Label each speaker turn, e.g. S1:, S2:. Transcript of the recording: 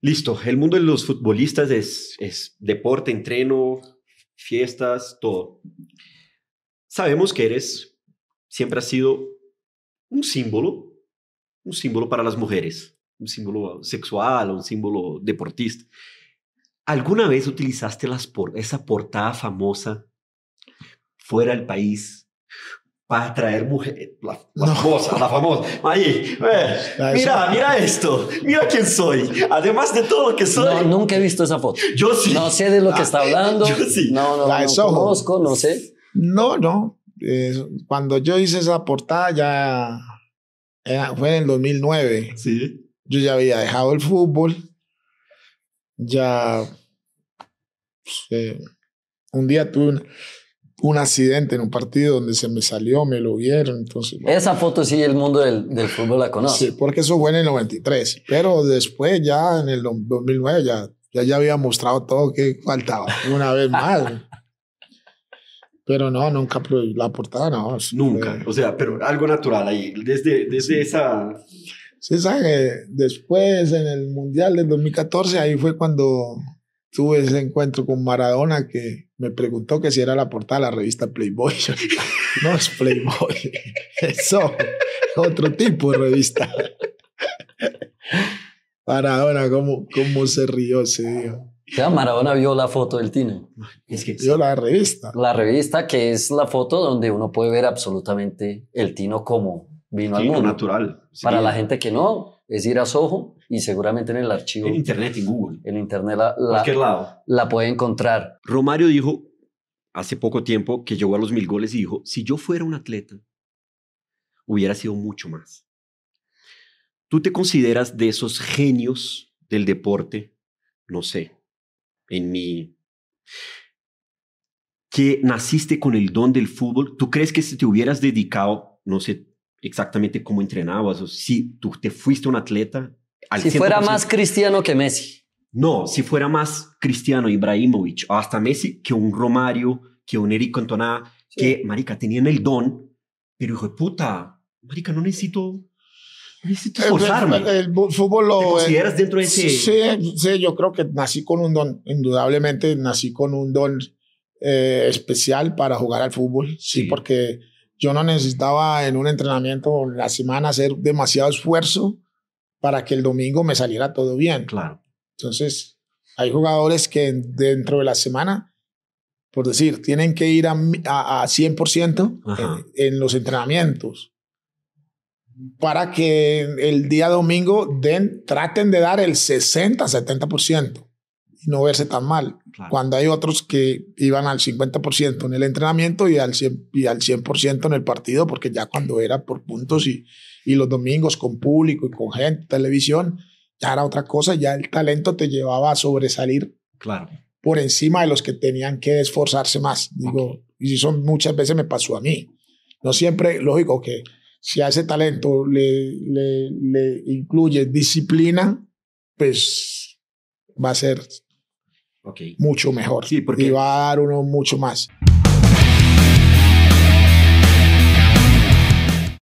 S1: Listo, el mundo de los futbolistas es, deporte, entreno, fiestas, todo. Sabemos que eres, siempre has sido un símbolo, un símbolo para las mujeres, un símbolo sexual, un símbolo deportista. ¿Alguna vez utilizaste las por esa portada famosa fuera del país para atraer mujeres, eh, la, famosa, la famosa. Ahí, mira, mira esto, mira quién soy,
S2: además de todo lo que soy. No, nunca he visto esa foto. Yo sí. No sé de lo que ah, está hablando. Yo sí. No, no, no, conozco, no sé. No, no. Eh, cuando yo hice esa portada ya era, fue en el 2009. Sí. Yo ya había dejado el fútbol. Ya... Pues, eh, un día tuve una un accidente en un partido donde se me salió, me lo vieron. Entonces, Esa foto sí el mundo del, del, fútbol la conoce. Sí, porque eso fue en el 93. Pero después ya en el 2009 ya, ya, había mostrado todo que faltaba. Una vez más. pero no, nunca la portada, no. Nunca,
S1: o sea, pero algo natural ahí, desde, desde esa...
S2: Sí, sabe, después en el Mundial del 2014, ahí fue cuando tuve ese encuentro con Maradona que me preguntó que si era la portada de la revista Playboy. no es Playboy, eso otro tipo de revista. Maradona, ¿cómo, cómo se rió se día? Ya Maradona vio la foto del Tino. vio la
S1: revista. La revista que es la foto donde uno puede ver absolutamente el Tino como vino natural. Para la gente que no, es ir a Soho y seguramente en el archivo. En Internet y Google. En Internet la, la puede encontrar. Romario dijo hace poco tiempo que llegó a los mil goles y dijo, si yo fuera un atleta, hubiera sido mucho más. ¿Tú te consideras de esos genios del deporte? No sé, en mi... que naciste con el don del fútbol, ¿tú crees que si te hubieras dedicado, no sé, exactamente cómo entrenabas o si tú te fuiste un atleta. Al si fuera más cristiano que Messi. No, si fuera más cristiano Ibrahimovic o hasta Messi que un Romario, que un Eric Cantona, que, marica, tenían el don, pero hijo de puta, marica, no necesito Necesito esforzarme. El, fútbol lo. ¿Te eh, consideras dentro de ese.? Sí,
S2: sí, yo creo que nací con un don. Indudablemente nací con un don eh, especial para jugar al fútbol. sí porque yo no necesitaba en un entrenamiento en la semana hacer demasiado esfuerzo para que el domingo me saliera todo bien. Claro. Entonces, hay jugadores que dentro de la semana, por decir, tienen que ir a, 100% en, los entrenamientos para que el día domingo den, traten de dar el 60-70% y no verse tan mal. Cuando hay otros que iban al 50% en el entrenamiento y al, 100, y al 100% en el partido, porque ya cuando era por puntos y, y los domingos con público y con gente, televisión, ya era otra cosa, ya el talento te llevaba a sobresalir. Claro. Por encima de los que tenían que esforzarse más. Digo, y eso muchas veces me pasó a mí. No siempre, lógico que si a ese talento le, le, le incluye disciplina, pues va a ser mucho mejor. Sí, porque... Y va a dar uno mucho más.